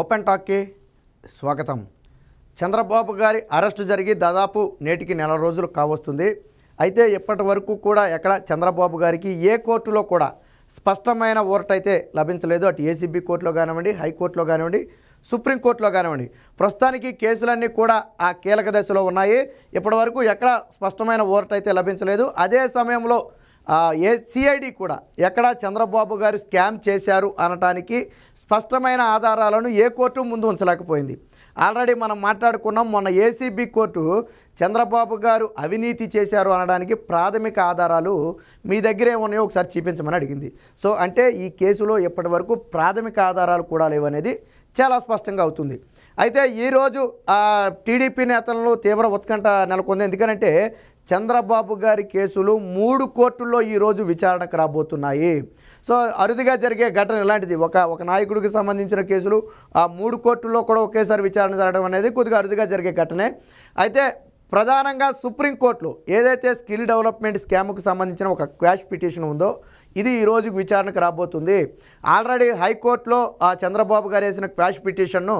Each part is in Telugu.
ఓపెన్ టాక్కి స్వాగతం చంద్రబాబు గారి అరెస్టు జరిగి దాదాపు నేటికి నెల రోజులు కావస్తుంది అయితే ఇప్పటి వరకు కూడా ఎక్కడ చంద్రబాబు గారికి ఏ కోర్టులో కూడా స్పష్టమైన ఓరట్ అయితే లభించలేదు అటు ఏసీబీ కోర్టులో కానివ్వండి హైకోర్టులో కానివ్వండి సుప్రీంకోర్టులో కానివ్వండి ప్రస్తుతానికి కేసులన్నీ కూడా ఆ కీలక దశలో ఉన్నాయి ఇప్పటి వరకు ఎక్కడ స్పష్టమైన ఓరట్ అయితే లభించలేదు అదే సమయంలో ఏ సిఐడి కూడా ఎక్కడ చంద్రబాబు గారు స్కామ్ చేశారు అనటానికి స్పష్టమైన ఆధారాలను ఏ కోర్టు ముందు ఉంచలేకపోయింది ఆల్రెడీ మనం మాట్లాడుకున్నాం మొన్న ఏసీబీ కోర్టు చంద్రబాబు గారు అవినీతి చేశారు అనడానికి ప్రాథమిక ఆధారాలు మీ దగ్గరే ఉన్నాయో ఒకసారి చూపించమని అడిగింది సో అంటే ఈ కేసులో ఇప్పటి వరకు ప్రాథమిక ఆధారాలు కూడా లేవనేది చాలా స్పష్టంగా అవుతుంది అయితే ఈరోజు టీడీపీ నేతలను తీవ్ర ఉత్కంఠ నెలకొంది ఎందుకంటే చంద్రబాబు గారి కేసులు మూడు కోర్టుల్లో ఈరోజు విచారణకు రాబోతున్నాయి సో అరుదుగా జరిగే ఘటన ఇలాంటిది ఒక ఒక నాయకుడికి సంబంధించిన కేసులు ఆ మూడు కోర్టుల్లో కూడా ఒకేసారి విచారణ జరగడం అనేది కొద్దిగా అరుదుగా జరిగే ఘటనే అయితే ప్రధానంగా సుప్రీంకోర్టులో ఏదైతే స్కిల్ డెవలప్మెంట్ స్కామ్కు సంబంధించిన ఒక క్వాష్ పిటిషన్ ఉందో ఇది ఈరోజు విచారణకు రాబోతుంది ఆల్రెడీ హైకోర్టులో ఆ చంద్రబాబు గారు వేసిన క్వాష్ పిటిషన్ను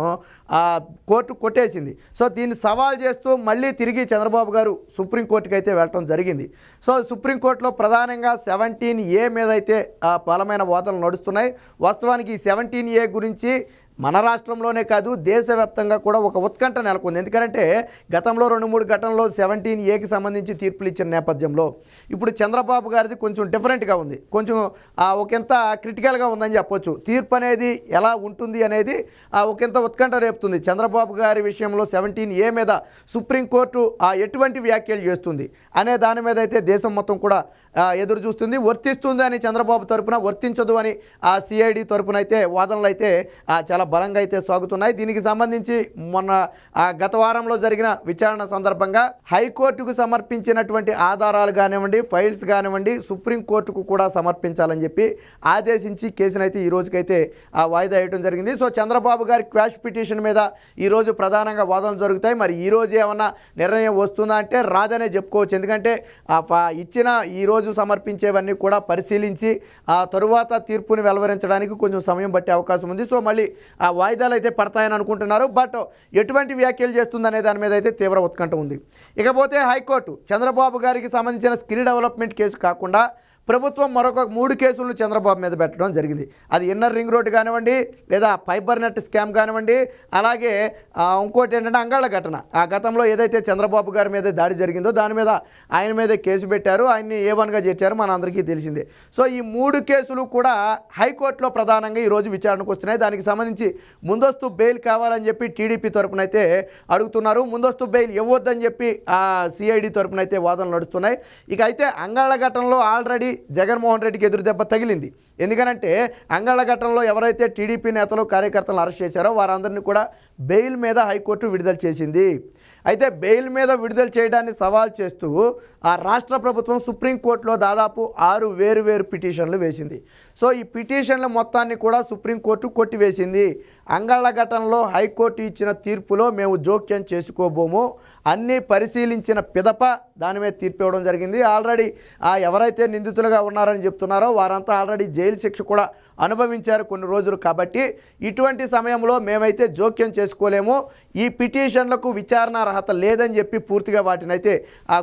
కోర్టు కొట్టేసింది సో దీన్ని సవాల్ చేస్తూ మళ్ళీ తిరిగి చంద్రబాబు గారు సుప్రీంకోర్టుకి అయితే వెళ్ళటం జరిగింది సో సుప్రీంకోర్టులో ప్రధానంగా సెవెంటీన్ ఏ మీద అయితే బలమైన వాదనలు నడుస్తున్నాయి వాస్తవానికి ఈ సెవెంటీన్ ఏ గురించి మన రాష్ట్రంలోనే కాదు దేశవ్యాప్తంగా కూడా ఒక ఉత్కంఠ నెలకొంది ఎందుకంటే గతంలో రెండు మూడు ఘటనలో సెవెంటీన్ ఏకి సంబంధించి తీర్పులు ఇచ్చిన నేపథ్యంలో ఇప్పుడు చంద్రబాబు గారిది కొంచెం డిఫరెంట్గా ఉంది కొంచెం ఒకంత క్రిటికల్గా ఉందని చెప్పొచ్చు తీర్పు అనేది ఎలా ఉంటుంది అనేది ఒకంత ఉత్కంఠ రేపుతుంది చంద్రబాబు గారి విషయంలో సెవెంటీన్ ఏ మీద సుప్రీంకోర్టు ఎటువంటి వ్యాఖ్యలు చేస్తుంది అనే దాని మీద అయితే దేశం మొత్తం కూడా ఎదురు చూస్తుంది వర్తిస్తుంది అని చంద్రబాబు తరపున వర్తించదు అని ఆ సిఐడి తరపున అయితే వాదనలు అయితే చాలా బలంగా అయితే సాగుతున్నాయి దీనికి సంబంధించి మొన్న గత వారంలో జరిగిన విచారణ సందర్భంగా హైకోర్టుకు సమర్పించినటువంటి ఆధారాలు కానివ్వండి ఫైల్స్ కానివ్వండి సుప్రీంకోర్టుకు కూడా సమర్పించాలని చెప్పి ఆదేశించి కేసునైతే ఈ రోజుకైతే ఆ వాయిదా వేయడం జరిగింది సో చంద్రబాబు గారి క్వాష్ పిటిషన్ మీద ఈరోజు ప్రధానంగా వాదనలు జరుగుతాయి మరి ఈరోజు ఏమన్నా నిర్ణయం వస్తుందా అంటే రాదనే చెప్పుకోవచ్చు ఎందుకంటే ఇచ్చిన ఈరోజు సమర్పించేవన్నీ కూడా పరిశీలించి ఆ తరువాత తీర్పుని వెలువరించడానికి కొంచెం సమయం పట్టే అవకాశం ఉంది సో మళ్ళీ ఆ వాయిదాలు అయితే పడతాయని అనుకుంటున్నారు బట్ ఎటువంటి వ్యాఖ్యలు చేస్తుందనే దాని మీద అయితే తీవ్ర ఉత్కంఠ ఉంది ఇకపోతే హైకోర్టు చంద్రబాబు గారికి సంబంధించిన స్కిల్ డెవలప్మెంట్ కేసు కాకుండా ప్రభుత్వం మరొక మూడు కేసులను చంద్రబాబు మీద పెట్టడం జరిగింది అది ఇన్నర్ రింగ్ రోడ్ కానివ్వండి లేదా ఫైబర్ నెట్ స్కామ్ కానివ్వండి అలాగే ఇంకోటి ఏంటంటే అంగాళ ఘటన ఆ గతంలో ఏదైతే చంద్రబాబు గారి మీద దాడి జరిగిందో దాని మీద ఆయన మీద కేసు పెట్టారు ఆయన్ని ఏ వన్గా చేర్చారు మన అందరికీ తెలిసిందే సో ఈ మూడు కేసులు కూడా హైకోర్టులో ప్రధానంగా ఈరోజు విచారణకు వస్తున్నాయి దానికి సంబంధించి ముందస్తు బెయిల్ కావాలని చెప్పి టీడీపీ తరపునైతే అడుగుతున్నారు ముందస్తు బెయిల్ ఇవ్వద్దని చెప్పి సిఐడి తరపునైతే వాదనలు నడుస్తున్నాయి ఇక అయితే అంగాళ ఘటనలో ఆల్రెడీ జగన్మోహన్ రెడ్డికి ఎదురు దెబ్బ తగిలింది ఎందుకనంటే అంగళ ఘటనలో ఎవరైతే టీడీపీ నేతలు కార్యకర్తలను అరెస్ట్ చేశారో వారందరినీ కూడా బెయిల్ మీద హైకోర్టు విడుదల చేసింది అయితే బెయిల్ మీద విడుదల చేయడాన్ని సవాల్ చేస్తూ ఆ రాష్ట్ర ప్రభుత్వం సుప్రీంకోర్టులో దాదాపు ఆరు వేరు వేరు పిటిషన్లు వేసింది సో ఈ పిటిషన్ల మొత్తాన్ని కూడా సుప్రీంకోర్టు కొట్టివేసింది అంగళ్ళ ఘటనలో హైకోర్టు ఇచ్చిన తీర్పులో మేము జోక్యం చేసుకోబోము అన్నీ పరిశీలించిన పిదప దాని మీద తీర్పు ఇవ్వడం జరిగింది ఆల్రెడీ ఆ ఎవరైతే నిందితులుగా ఉన్నారని చెప్తున్నారో వారంతా ఆల్రెడీ జైలు శిక్ష కూడా అనుభవించారు కొన్ని రోజులు కాబట్టి ఇటువంటి సమయంలో మేమైతే జోక్యం చేసుకోలేము ఈ పిటిషన్లకు విచారణ అర్హత లేదని చెప్పి పూర్తిగా వాటిని అయితే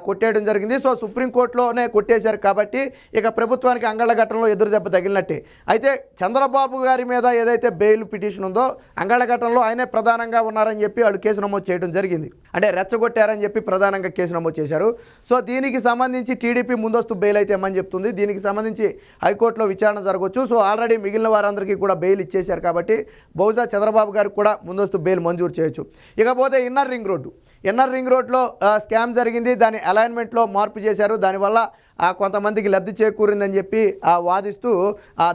కొట్టేయడం జరిగింది సో సుప్రీంకోర్టులోనే కొట్టేశారు కాబట్టి ఇక ప్రభుత్వానికి అంగళఘట్టంలో ఎదురుదెబ్బ తగిలినట్టే అయితే చంద్రబాబు గారి మీద ఏదైతే బెయిల్ పిటిషన్ ఉందో అంగళఘట్టంలో ఆయనే ప్రధానంగా ఉన్నారని చెప్పి వాళ్ళు కేసు నమోదు చేయడం జరిగింది అంటే రెచ్చగొట్టారని చెప్పి ప్రధానంగా కేసు నమోదు చేశారు సో దీనికి సంబంధించి టీడీపీ ముందస్తు బెయిల్ అయితే ఏమని చెప్తుంది దీనికి సంబంధించి హైకోర్టులో విచారణ జరగవచ్చు సో ఆల్రెడీ మిగిలిన వారందరికీ కూడా బెయిల్ ఇచ్చేశారు కాబట్టి బహుశా చంద్రబాబు గారికి కూడా ముందస్తు బెయిల్ మంజూరు చేయొచ్చు ఇకపోతే inner ring road inner ring రోడ్లో స్కామ్ జరిగింది దాని అలైన్మెంట్లో మార్పు చేశారు దానివల్ల ఆ కొంతమందికి లబ్ధి చేకూరిందని చెప్పి ఆ వాదిస్తూ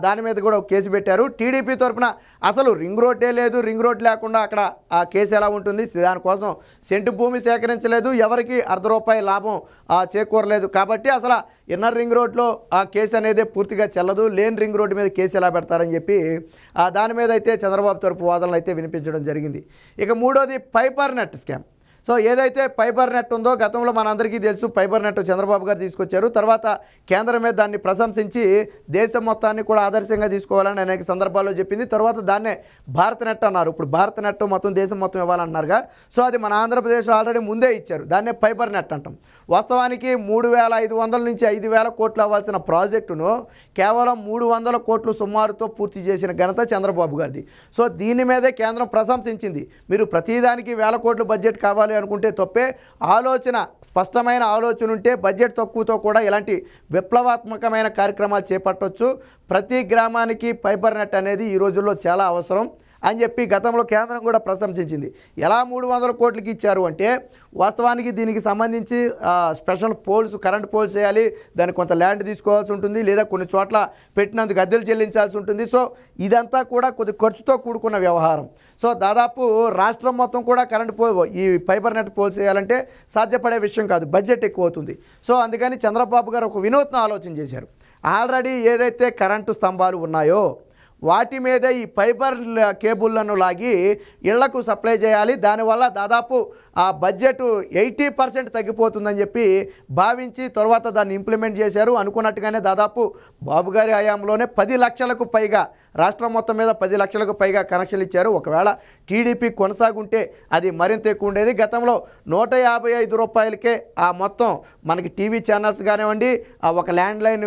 దాని మీద కూడా ఒక కేసు పెట్టారు టీడీపీ తరఫున అసలు రింగ్ రోడ్డే లేదు రింగ్ రోడ్ లేకుండా అక్కడ ఆ కేసు ఎలా ఉంటుంది దానికోసం సెంటు భూమి సేకరించలేదు ఎవరికి అర్ధ రూపాయి లాభం చేకూరలేదు కాబట్టి అసలు ఇన్నర్ రింగ్ రోడ్లో ఆ కేసు అనేది పూర్తిగా చెల్లదు లేని రింగ్ రోడ్డు మీద కేసు ఎలా పెడతారని చెప్పి దాని మీద అయితే చంద్రబాబు తరపు వాదనలు అయితే వినిపించడం జరిగింది ఇక మూడోది పైపర్ నెట్ స్కామ్ సో ఏదైతే ఫైబర్ నెట్ ఉందో గతంలో మనందరికీ తెలుసు ఫైబర్ నెట్ చంద్రబాబు గారు తీసుకొచ్చారు తర్వాత కేంద్రమే దాన్ని ప్రశంసించి దేశం మొత్తాన్ని కూడా ఆదర్శంగా తీసుకోవాలని అనేక సందర్భాల్లో చెప్పింది తర్వాత దాన్నే భారత నెట్ అన్నారు ఇప్పుడు భారత నెట్ మొత్తం దేశం మొత్తం ఇవ్వాలంటున్నారుగా సో అది మన ఆంధ్రప్రదేశ్లో ఆల్రెడీ ముందే ఇచ్చారు దాన్నే ఫైబర్ నెట్ అంటాం వాస్తవానికి మూడు వేల ఐదు వందల నుంచి ఐదు వేల కోట్లు అవ్వాల్సిన ప్రాజెక్టును కేవలం మూడు వందల కోట్లు సుమారుతో పూర్తి చేసిన ఘనత చంద్రబాబు గారిది సో దీని మీదే కేంద్రం ప్రశంసించింది మీరు ప్రతిదానికి వేల కోట్లు బడ్జెట్ కావాలి చేయాలి అనుకుంటే తప్పే ఆలోచన స్పష్టమైన ఆలోచన ఉంటే బడ్జెట్ తక్కువతో కూడా ఇలాంటి విప్లవాత్మకమైన కార్యక్రమాలు చేపట్టవచ్చు ప్రతి గ్రామానికి ఫైబర్ నెట్ అనేది ఈ రోజుల్లో చాలా అవసరం అని చెప్పి గతంలో కేంద్రం కూడా ప్రశంసించింది ఎలా మూడు వందల కోట్లకి ఇచ్చారు అంటే వాస్తవానికి దీనికి సంబంధించి స్పెషల్ పోల్స్ కరెంట్ పోల్స్ చేయాలి దానికి కొంత ల్యాండ్ తీసుకోవాల్సి ఉంటుంది లేదా కొన్ని చోట్ల పెట్టినందుకు అద్దెలు చెల్లించాల్సి ఉంటుంది సో ఇదంతా కూడా కొద్ది ఖర్చుతో కూడుకున్న వ్యవహారం సో దాదాపు రాష్ట్రం మొత్తం కూడా కరెంట్ పో ఈ ఫైబర్ నెట్ పోల్స్ చేయాలంటే సాధ్యపడే విషయం కాదు బడ్జెట్ ఎక్కువ అవుతుంది సో అందుకని చంద్రబాబు గారు ఒక వినూత్న ఆలోచన చేశారు ఆల్రెడీ ఏదైతే కరెంటు స్తంభాలు ఉన్నాయో వాటి మీద ఈ ఫైబర్ కేబుల్లను లాగి ఇళ్లకు సప్లై చేయాలి దానివల్ల దాదాపు ఆ బడ్జెట్ ఎయిటీ పర్సెంట్ తగ్గిపోతుందని చెప్పి భావించి తర్వాత దాన్ని ఇంప్లిమెంట్ చేశారు అనుకున్నట్టుగానే దాదాపు బాబు గారి హయాంలోనే పది లక్షలకు పైగా రాష్ట్రం మొత్తం మీద పది లక్షలకు పైగా కనెక్షన్లు ఇచ్చారు ఒకవేళ టీడీపీ కొనసాగుంటే అది మరింత ఎక్కువ ఉండేది గతంలో నూట యాభై ఐదు రూపాయలకే ఆ మొత్తం మనకి టీవీ ఛానల్స్ కానివ్వండి ఆ ఒక ల్యాండ్ లైన్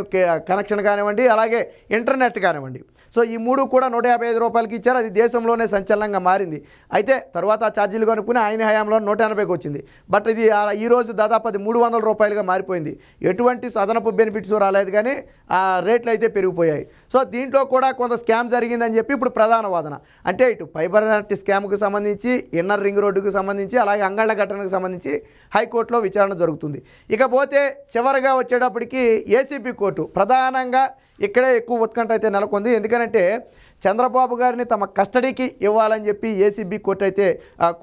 కనెక్షన్ కానివ్వండి అలాగే ఇంటర్నెట్ కానివ్వండి సో ఈ మూడు కూడా నూట యాభై ఐదు రూపాయలకి ఇచ్చారు అది దేశంలోనే సంచలనంగా మారింది అయితే తర్వాత ఆ ఛార్జీలు కనుక్కుని ఆయన హయాంలో నూట ఎనభైకి వచ్చింది బట్ ఇది ఈరోజు దాదాపు అది మూడు వందల రూపాయలుగా మారిపోయింది ఎటువంటి సదనపు బెనిఫిట్స్ రాలేదు కానీ ఆ రేట్లు అయితే పెరిగిపోయాయి సో దీంట్లో కూడా కొంత స్కామ్ జరిగిందని చెప్పి ఇప్పుడు ప్రధాన వాదన అంటే ఇటు ఫైబర్ నెట్ స్కామ్కు సంబంధించి ఇన్నర్ రింగ్ రోడ్డుకు సంబంధించి అలాగే అంగళ్ళ ఘటనకు సంబంధించి హైకోర్టులో విచారణ జరుగుతుంది ఇకపోతే చివరిగా వచ్చేటప్పటికి ఏసీబీ కోర్టు ప్రధానంగా ఇక్కడే ఎక్కువ ఉత్కంఠ అయితే నెలకొంది ఎందుకంటే చంద్రబాబు గారిని తమ కస్టడీకి ఇవ్వాలని చెప్పి ఏసీబీ కోర్టు అయితే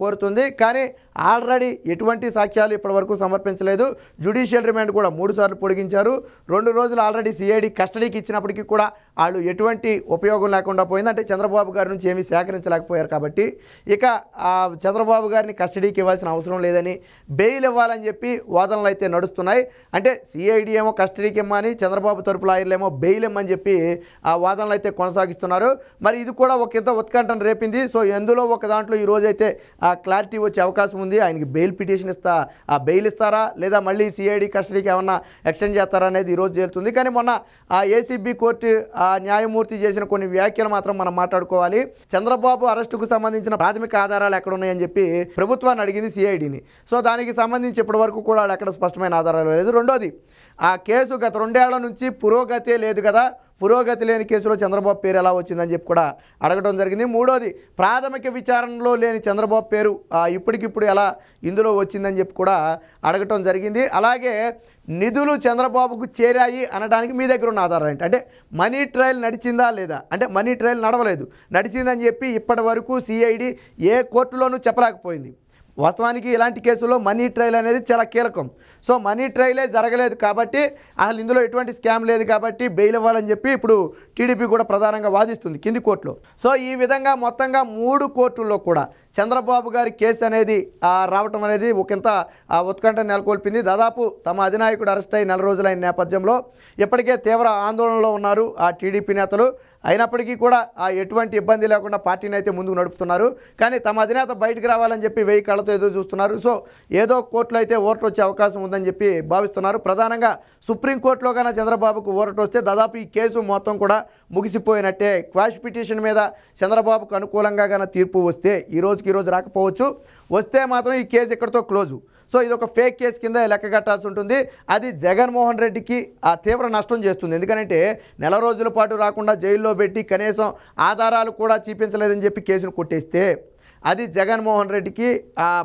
కోరుతుంది కానీ ఆల్రెడీ ఎటువంటి సాక్ష్యాలు ఇప్పటివరకు సమర్పించలేదు జ్యుడిషియల్ రిమాండ్ కూడా మూడు సార్లు పొడిగించారు రెండు రోజులు ఆల్రెడీ సిఐడి కస్టడీకి ఇచ్చినప్పటికీ కూడా వాళ్ళు ఎటువంటి ఉపయోగం లేకుండా పోయింది అంటే చంద్రబాబు గారి నుంచి ఏమీ సేకరించలేకపోయారు కాబట్టి ఇక చంద్రబాబు గారిని కస్టడీకి ఇవ్వాల్సిన అవసరం లేదని బెయిల్ ఇవ్వాలని చెప్పి వాదనలు అయితే నడుస్తున్నాయి అంటే సిఐడి ఏమో కస్టడీకి ఇమ్మని చంద్రబాబు తరపు ఏమో బెయిల్ ఇమ్మని చెప్పి ఆ వాదనలు అయితే కొనసాగిస్తున్నారు మరి ఇది కూడా ఒక ఇంత ఉత్కంఠను రేపింది సో ఎందులో ఒక దాంట్లో ఈరోజైతే ఆ క్లారిటీ వచ్చే అవకాశం ఉంది ఆయనకి బెయిల్ పిటిషన్ ఇస్తా ఆ బెయిల్ ఇస్తారా లేదా మళ్ళీ సిఐడి కస్టడీకి ఏమన్నా ఎక్స్టెండ్ చేస్తారా అనేది ఈరోజు తేలుతుంది కానీ మొన్న ఆ ఏసీబీ కోర్టు ఆ న్యాయమూర్తి చేసిన కొన్ని వ్యాఖ్యలు మాత్రం మనం మాట్లాడుకోవాలి చంద్రబాబు అరెస్టుకు సంబంధించిన ప్రాథమిక ఆధారాలు ఎక్కడ ఉన్నాయని చెప్పి ప్రభుత్వాన్ని అడిగింది సిఐడిని సో దానికి సంబంధించి ఇప్పటి వరకు కూడా వాళ్ళు ఎక్కడ స్పష్టమైన ఆధారాలు లేదు రెండోది ఆ కేసు గత రెండేళ్ల నుంచి పురోగతే లేదు కదా పురోగతి లేని కేసులో చంద్రబాబు పేరు ఎలా వచ్చిందని చెప్పి కూడా అడగడం జరిగింది మూడోది ప్రాథమిక విచారణలో లేని చంద్రబాబు పేరు ఇప్పటికిప్పుడు ఎలా ఇందులో వచ్చిందని చెప్పి కూడా అడగటం జరిగింది అలాగే నిధులు చంద్రబాబుకు చేరాయి అనడానికి మీ దగ్గర ఉన్న ఆధారాలు ఏంటి అంటే మనీ ట్రయల్ నడిచిందా లేదా అంటే మనీ ట్రయల్ నడవలేదు నడిచిందని చెప్పి ఇప్పటి వరకు ఏ కోర్టులోనూ చెప్పలేకపోయింది వాస్తవానికి ఇలాంటి కేసులో మనీ ట్రయల్ అనేది చాలా కీలకం సో మనీ ట్రయలే జరగలేదు కాబట్టి అసలు ఇందులో ఎటువంటి స్కామ్ లేదు కాబట్టి బెయిల్ ఇవ్వాలని చెప్పి ఇప్పుడు టీడీపీ కూడా ప్రధానంగా వాదిస్తుంది కింది కోర్టులో సో ఈ విధంగా మొత్తంగా మూడు కోర్టుల్లో కూడా చంద్రబాబు గారి కేసు అనేది రావటం అనేది ఒకంత ఉత్కంఠ నెలకొల్పింది దాదాపు తమ అధినాయకుడు అరెస్ట్ అయి నెల రోజులైన నేపథ్యంలో ఇప్పటికే తీవ్ర ఆందోళనలో ఉన్నారు ఆ టీడీపీ నేతలు అయినప్పటికీ కూడా ఆ ఎటువంటి ఇబ్బంది లేకుండా పార్టీని అయితే ముందుకు నడుపుతున్నారు కానీ తమ అధినేత బయటకు రావాలని చెప్పి వెయ్యి కళ్ళతో ఏదో చూస్తున్నారు సో ఏదో కోర్టులో అయితే ఓట్లు వచ్చే అవకాశం ఉందని చెప్పి భావిస్తున్నారు ప్రధానంగా సుప్రీంకోర్టులో కన్నా చంద్రబాబుకు ఓటు వస్తే దాదాపు ఈ కేసు మొత్తం కూడా ముగిసిపోయినట్టే క్వాష్ పిటిషన్ మీద చంద్రబాబుకు అనుకూలంగా కన్నా తీర్పు వస్తే ఈరోజు రోజుకి ఈరోజు రాకపోవచ్చు వస్తే మాత్రం ఈ కేసు ఇక్కడితో క్లోజు సో ఇది ఒక ఫేక్ కేసు కింద లెక్కగట్టాల్సి ఉంటుంది అది జగన్మోహన్ రెడ్డికి ఆ తీవ్ర నష్టం చేస్తుంది ఎందుకంటే నెల రోజుల పాటు రాకుండా జైల్లో పెట్టి కనీసం ఆధారాలు కూడా చూపించలేదని చెప్పి కేసును కొట్టేస్తే అది జగన్మోహన్ రెడ్డికి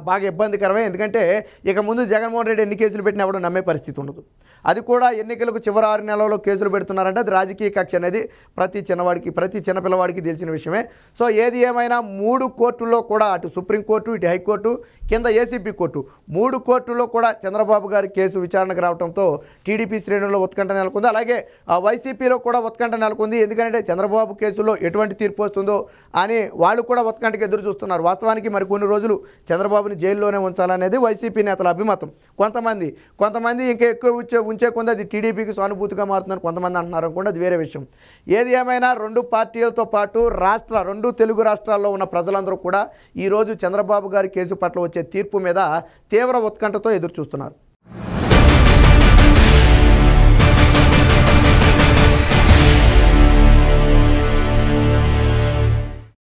బాగా ఇబ్బందికరమే ఎందుకంటే ఇక ముందు జగన్మోహన్ రెడ్డి ఎన్ని కేసులు పెట్టినా ఎవడో నమ్మే పరిస్థితి ఉండదు అది కూడా ఎన్నికలకు చివరి ఆరు నెలల్లో కేసులు పెడుతున్నారంటే అది రాజకీయ కక్ష అనేది ప్రతి చిన్నవాడికి ప్రతి చిన్నపిల్లవాడికి తెలిసిన విషయమే సో ఏది ఏమైనా మూడు కోర్టుల్లో కూడా అటు సుప్రీంకోర్టు ఇటు హైకోర్టు కింద ఏసీబీ కోర్టు మూడు కోర్టుల్లో కూడా చంద్రబాబు గారి కేసు విచారణకు రావడంతో టీడీపీ శ్రేణుల్లో ఉత్కంఠ నెలకొంది అలాగే వైసీపీలో కూడా ఉత్కంఠ నెలకొంది ఎందుకంటే చంద్రబాబు కేసులో ఎటువంటి తీర్పు వస్తుందో అని వాళ్ళు కూడా ఉత్కంఠకి ఎదురు చూస్తున్నారు వాస్తవానికి మరికొన్ని రోజులు చంద్రబాబుని జైల్లోనే ఉంచాలనేది వైసీపీ నేతల అభిమతం కొంతమంది కొంతమంది ఇంకా ఎక్కువ ఉంచే అది టీడీపీకి సానుభూతిగా మారుతుందని కొంతమంది అంటున్నారు అనుకోండి అది వేరే విషయం ఏది ఏమైనా రెండు పార్టీలతో పాటు రాష్ట్ర రెండు తెలుగు రాష్ట్రాల్లో ఉన్న ప్రజలందరూ కూడా ఈరోజు చంద్రబాబు గారి కేసు పట్ల వచ్చే తీర్పు మీద తీవ్ర ఉత్కంఠతో ఎదురు చూస్తున్నారు